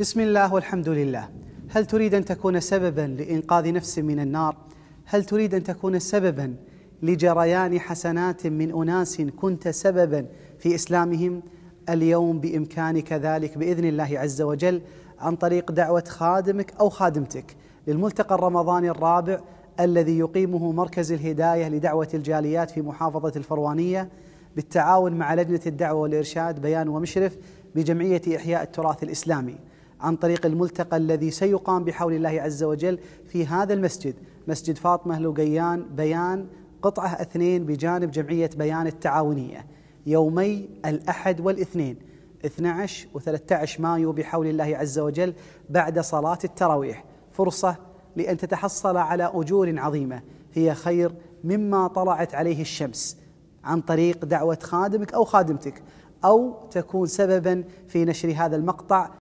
بسم الله والحمد لله هل تريد أن تكون سببا لإنقاذ نفس من النار؟ هل تريد أن تكون سببا لجريان حسنات من أناس كنت سببا في إسلامهم؟ اليوم بإمكانك ذلك بإذن الله عز وجل عن طريق دعوة خادمك أو خادمتك للملتقى الرمضاني الرابع الذي يقيمه مركز الهداية لدعوة الجاليات في محافظة الفروانية بالتعاون مع لجنة الدعوة والإرشاد بيان ومشرف بجمعية إحياء التراث الإسلامي عن طريق الملتقى الذي سيقام بحول الله عز وجل في هذا المسجد مسجد فاطمة لقيان بيان قطعة اثنين بجانب جمعية بيان التعاونية يومي الأحد والاثنين 12 و13 مايو بحول الله عز وجل بعد صلاة التراويح فرصة لأن تتحصل على أجور عظيمة هي خير مما طلعت عليه الشمس عن طريق دعوة خادمك أو خادمتك أو تكون سببا في نشر هذا المقطع